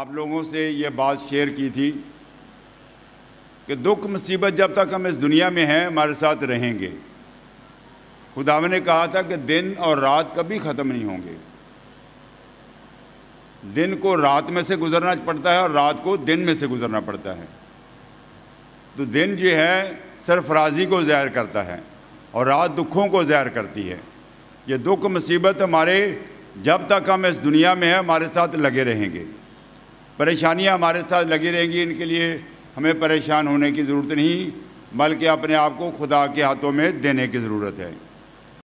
आप लोगों से ये बात शेयर की थी कि दुख मुसीबत जब तक हम इस दुनिया में हैं हमारे साथ रहेंगे खुदा ने कहा था कि दिन और रात कभी ख़त्म नहीं होंगे दिन को रात में से गुजरना पड़ता है और रात को दिन में से गुजरना पड़ता है तो दिन जो है सरफराजी को ज़ाहिर करता है और रात दुखों को ज़ाहिर करती है ये दुख मुसीबत हमारे जब तक हम इस दुनिया में हैं हमारे साथ लगे रहेंगे परेशानियां हमारे साथ लगी रहेंगी इनके लिए हमें परेशान होने की ज़रूरत नहीं बल्कि अपने आप को खुदा के हाथों में देने की ज़रूरत है